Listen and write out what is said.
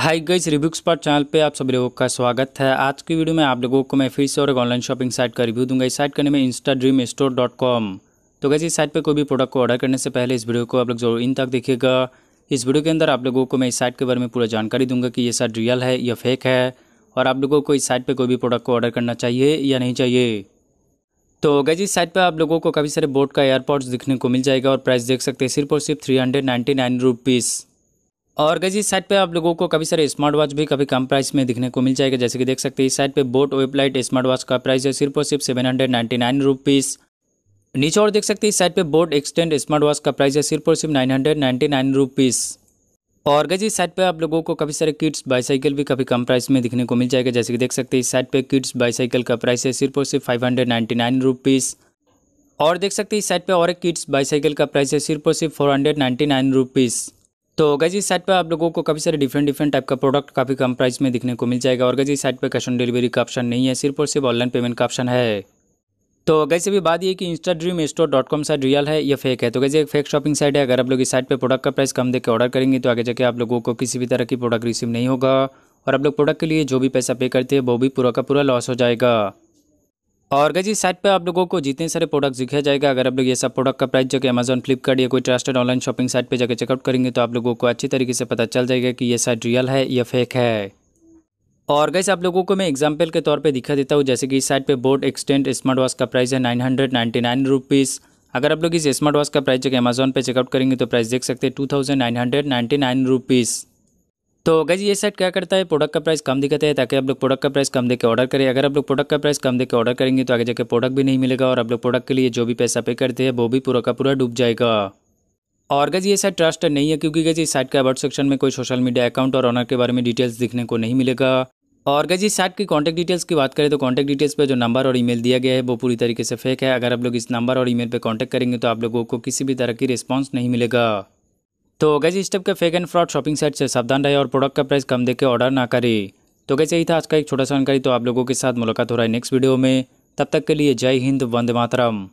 high guys review expert channel पे आप सभी लोगों का स्वागत है आज की वीडियो में आप लोगों को मैं फिर से और एक ऑनलाइन शॉपिंग साइट का रिव्यू दूंगा इस साइट का नाम है insta dream store dot com तो गैस इस साइट पे कोई भी प्रोडक्ट को ऑर्डर करने से पहले इस वीडियो को आप लोग जरूर इन तक देखिएगा इस वीडियो के अंदर आप लोगों को मैं इस साइट के बारे में पूरा जानकारी दूंगा कि ये साइट रियल है या फेक है और आप लोगों को इस साइट पर कोई भी प्रोडक्ट को ऑर्डर करना चाहिए या नहीं चाहिए तो गैज इस साइट पर आप लोगों को काफ़ी सारे बोट का एयरपोर्ट्स दिखने को मिल जाएगा और प्राइस देख सकते हैं सिर्फ और सिर्फ three hundred ninety nine rupees और गई इस साइट पे आप लोगों को कभी सारे स्मार्ट वॉच भी कभी कम प्राइस में दिखने को मिल जाएगा जैसे कि देख सकते हैं इस साइट पे बोट वेबलाइट स्मार्ट वॉच का प्राइस है सिर्फ और सिर्फ seven hundred ninety nine rupees नीचे और देख सकते हैं इस साइट पे बोट एक्सटेंड स्मार्ट वॉच का प्राइस है सिर्फ और सिर्फ nine hundred ninety nine rupees और गई इस साइट पर आप लोगों को कभी सारे किड्स बाईसाइकिल भी कभी कम प्राइस में दिखने को मिल जाएगा जैसे कि देख सकते हैं इस साइट पर किड्स बाईसाइकिल का प्राइस है सिर्फ और सिर्फ five hundred ninety nine rupees और देख सकते हैं इस साइट पर और एक किड्स बाईसाइकिल का प्राइस है सिर्फ और सिर्फ four hundred ninety nine rupees तो गज इस साइट पर आप लोगों को काफ़ी सारे डिफरेंट डिफरेंट टाइप का प्रोडक्ट काफ़ी कम प्राइस में दिखने को मिल जाएगा और गज इस साइट पर कैश ऑन डिलीवरी का ऑप्शन नहीं है सिर्फ और सिर्फ ऑनलाइन पेमेंट का ऑप्शन है तो गैस अभी बात ये कि insta dream store dot com site real है या फेक है तो कैसे एक फेक शॉपिंग साइट है अगर आप लोग इस साइट पर प्रोडक्ट का प्राइस कम देकर ऑर्डर करेंगे तो आगे जाके आप लोगों को किसी भी तरह की प्रोडक्ट रिसीव नहीं होगा और आप लोग प्रोडक्ट के लिए जो भी पैसा पे करते हैं वो भी पूरा का पूरा लॉस हो जाएगा और गई इस साइट पे आप लोगों को जितने सारे प्रोडक्ट्स दिखाया जाएगा अगर आप लोग ये सब प्रोडक्ट का प्राइस जो कि अमेजन फ्लिपकार्ट या कोई ट्रस्टेड ऑनलाइन शॉपिंग साइट पे जाकर चेकआउट करेंगे तो आप लोगों को अच्छी तरीके से पता चल जाएगा कि ये साइट रियल है या फेक है और गैस आप लोगों को मैं एग्जाम्पल के तौर पे दिखा देता हूँ जैसे कि इस साइट पे बोर्ड एक्सटेंड स्मार्ट वॉच का प्राइस है nine hundred ninety nine rupees अगर आप लोग इस स्मार्ट वॉच का प्राइस जो कि अमेजोन पर चेकआउट करेंगे तो प्राइस देख सकते हैं two thousand nine hundred ninety nine rupees तो गैज ये सेट क्या करता है प्रोडक्ट का प्राइस कम दिखाता है ताकि आप लोग प्रोडक्ट का प्राइस कम देकर ऑर्डर करें अगर आप लोग प्रोडक्ट का प्राइस कम देकर ऑर्डर करेंगे तो आगे जाकर प्रोडक्ट भी नहीं मिलेगा और आप लोग प्रोडक्ट के लिए जो भी पैसा पे करते हैं वो भी पूरा का पूरा डूब जाएगा और गज ये साइट ट्रस्ट नहीं है क्योंकि गज इस साइट के अबाउट सेक्शन में कोई सोशल मीडिया अकाउंट और ऑनर के बारे में डिटेल्स दिखने को नहीं मिलेगा और गज इस साइट की कॉन्टैक्ट डिटेल्स की बात करें तो कॉन्टैक्ट डिटेल्स पर जो नंबर और ईमेल दिया गया है वो पूरी तरीके से फेक है अगर आप लोग इस नंबर और ईमेल पर कॉन्टैक्ट करेंगे तो आप लोगों को किसी भी तरह की रिस्पॉन्स नहीं मिलेगा तो गैस इस टाइप के fake and fraud shopping site से सावधान रहे और प्रोडक्ट का प्राइस कम देकर ऑर्डर ना करें तो गैस यही था आज का एक छोटा सा जानकारी तो आप लोगों के साथ मुलाकात हो रहा है नेक्स्ट वीडियो में तब तक के लिए जय हिंद वंदे मातरम